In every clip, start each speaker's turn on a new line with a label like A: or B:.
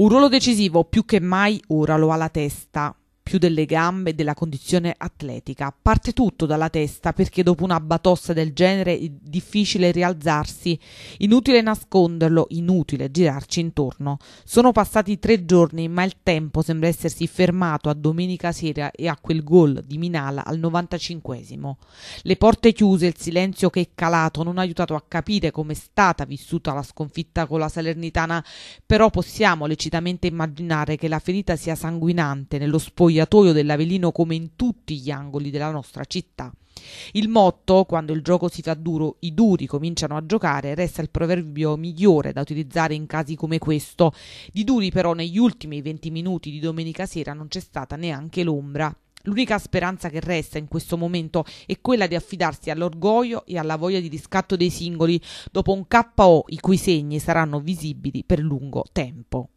A: Un ruolo decisivo più che mai ora lo ha la testa, più delle gambe e della condizione atletica. Parte tutto dalla testa perché dopo una batossa del genere è difficile rialzarsi, inutile nasconderlo, inutile girarci intorno. Sono passati tre giorni ma il tempo sembra essersi fermato a domenica sera e a quel gol di Minala al 95esimo. Le porte chiuse, il silenzio che è calato non ha aiutato a capire come è stata vissuta la sconfitta con la Salernitana, però possiamo lecitamente immaginare che la ferita sia sanguinante nello spoglio spogliatoio dell'Avellino come in tutti gli angoli della nostra città. Il motto, quando il gioco si fa duro, i duri cominciano a giocare, resta il proverbio migliore da utilizzare in casi come questo. Di duri però negli ultimi 20 minuti di domenica sera non c'è stata neanche l'ombra. L'unica speranza che resta in questo momento è quella di affidarsi all'orgoglio e alla voglia di riscatto dei singoli dopo un KO i cui segni saranno visibili per lungo tempo.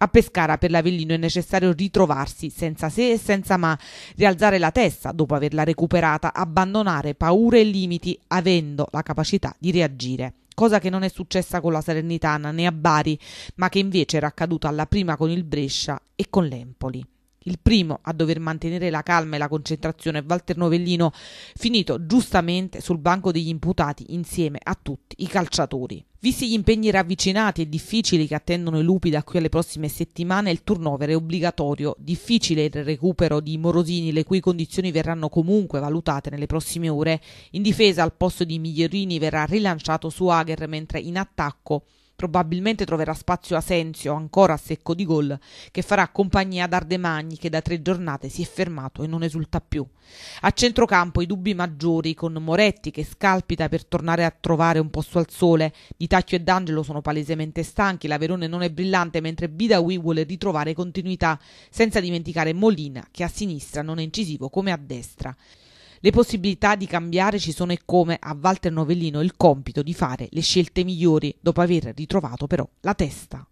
A: A Pescara per l'Avellino è necessario ritrovarsi senza se e senza ma, rialzare la testa dopo averla recuperata, abbandonare paure e limiti avendo la capacità di reagire cosa che non è successa con la Salernitana né a Bari, ma che invece era accaduta alla prima con il Brescia e con l'Empoli. Il primo a dover mantenere la calma e la concentrazione è Walter Novellino, finito giustamente sul banco degli imputati insieme a tutti i calciatori. Visti gli impegni ravvicinati e difficili che attendono i lupi da qui alle prossime settimane, il turnover è obbligatorio. Difficile il recupero di Morosini, le cui condizioni verranno comunque valutate nelle prossime ore. In difesa al posto di Migliorini, verrà rilanciato Suager, mentre in attacco Probabilmente troverà spazio Asensio, ancora a secco di gol, che farà compagnia ad Ardemagni che da tre giornate si è fermato e non esulta più. A centrocampo i dubbi maggiori con Moretti che scalpita per tornare a trovare un posto al sole. Di Tacchio e D'Angelo sono palesemente stanchi, la Verone non è brillante mentre Bidawi vuole ritrovare continuità, senza dimenticare Molina che a sinistra non è incisivo come a destra. Le possibilità di cambiare ci sono e come a Walter Novellino il compito di fare le scelte migliori dopo aver ritrovato però la testa.